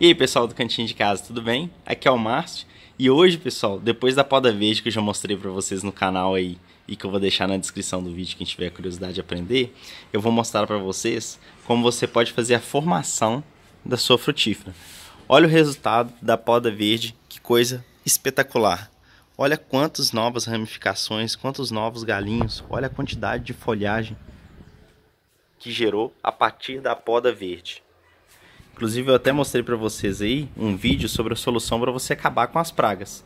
E aí, pessoal do Cantinho de Casa, tudo bem? Aqui é o Márcio. E hoje, pessoal, depois da poda verde que eu já mostrei para vocês no canal aí e que eu vou deixar na descrição do vídeo quem tiver curiosidade de aprender, eu vou mostrar para vocês como você pode fazer a formação da sua frutífera. Olha o resultado da poda verde, que coisa espetacular. Olha quantas novas ramificações, quantos novos galinhos, olha a quantidade de folhagem que gerou a partir da poda verde. Inclusive eu até mostrei para vocês aí um vídeo sobre a solução para você acabar com as pragas.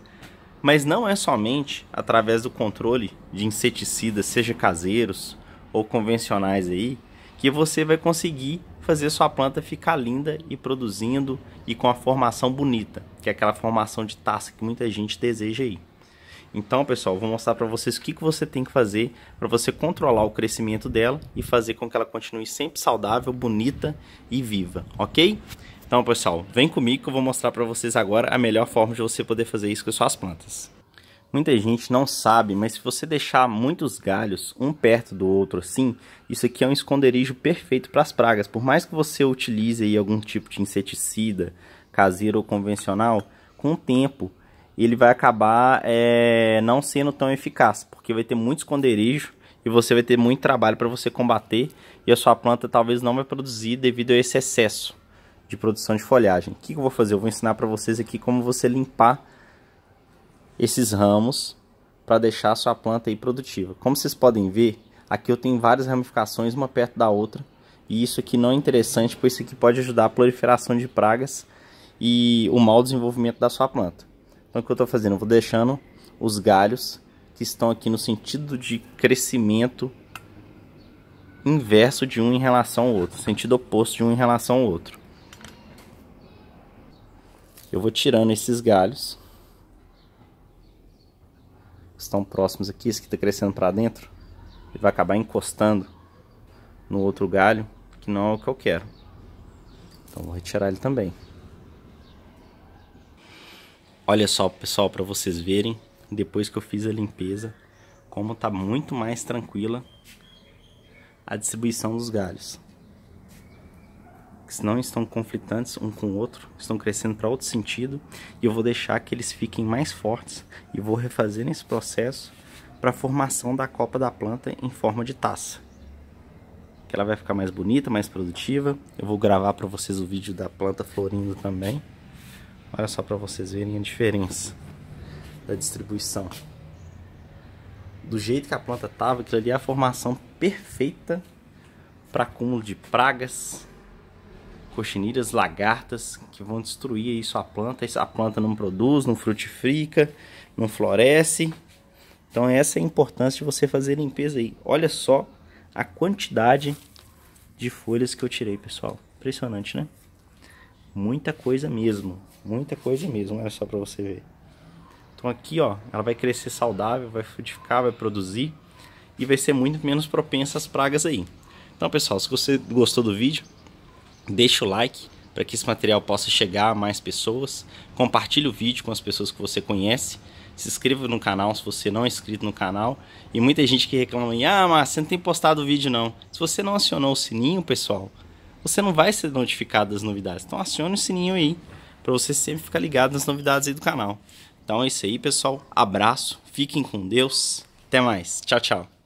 Mas não é somente através do controle de inseticidas, seja caseiros ou convencionais aí, que você vai conseguir fazer sua planta ficar linda e produzindo e com a formação bonita, que é aquela formação de taça que muita gente deseja aí. Então, pessoal, vou mostrar para vocês o que, que você tem que fazer para você controlar o crescimento dela e fazer com que ela continue sempre saudável, bonita e viva, ok? Então, pessoal, vem comigo que eu vou mostrar para vocês agora a melhor forma de você poder fazer isso com as suas plantas. Muita gente não sabe, mas se você deixar muitos galhos um perto do outro assim, isso aqui é um esconderijo perfeito para as pragas. Por mais que você utilize aí algum tipo de inseticida caseiro ou convencional, com o tempo e ele vai acabar é, não sendo tão eficaz, porque vai ter muito esconderijo e você vai ter muito trabalho para você combater e a sua planta talvez não vai produzir devido a esse excesso de produção de folhagem. O que, eu vou fazer? Eu vou ensinar para vocês aqui como você limpar esses ramos para deixar a sua planta aí produtiva. Como vocês podem ver, aqui eu tenho várias ramificações, uma perto da outra. E isso aqui não é interessante, pois isso aqui pode ajudar a proliferação de pragas e o mau desenvolvimento da sua planta. Então o que eu estou fazendo? Eu vou deixando os galhos que estão aqui no sentido de crescimento inverso de um em relação ao outro, sentido oposto de um em relação ao outro. Eu vou tirando esses galhos que estão próximos aqui, esse que está crescendo para dentro, ele vai acabar encostando no outro galho, que não é o que eu quero. Então vou retirar ele também. Olha só, pessoal, para vocês verem, depois que eu fiz a limpeza, como tá muito mais tranquila a distribuição dos galhos. Que não estão conflitantes um com o outro, estão crescendo para outro sentido, e eu vou deixar que eles fiquem mais fortes e vou refazer nesse processo para a formação da copa da planta em forma de taça. Que ela vai ficar mais bonita, mais produtiva. Eu vou gravar para vocês o vídeo da planta florindo também. Olha só para vocês verem a diferença da distribuição. Do jeito que a planta estava, aquilo ali é a formação perfeita para acúmulo de pragas, coxinilhas, lagartas, que vão destruir isso a planta. A planta não produz, não frutifica, não floresce. Então essa é a importância de você fazer limpeza aí. Olha só a quantidade de folhas que eu tirei, pessoal. Impressionante, né? Muita coisa mesmo. Muita coisa mesmo, olha só para você ver. Então aqui, ó, ela vai crescer saudável, vai frutificar, vai produzir e vai ser muito menos propensa às pragas aí. Então, pessoal, se você gostou do vídeo, deixa o like para que esse material possa chegar a mais pessoas. Compartilhe o vídeo com as pessoas que você conhece. Se inscreva no canal se você não é inscrito no canal. E muita gente que reclama, ah, mas você não tem postado o vídeo não. Se você não acionou o sininho, pessoal, você não vai ser notificado das novidades. Então acione o sininho aí para você sempre ficar ligado nas novidades aí do canal. Então é isso aí, pessoal. Abraço, fiquem com Deus. Até mais. Tchau, tchau.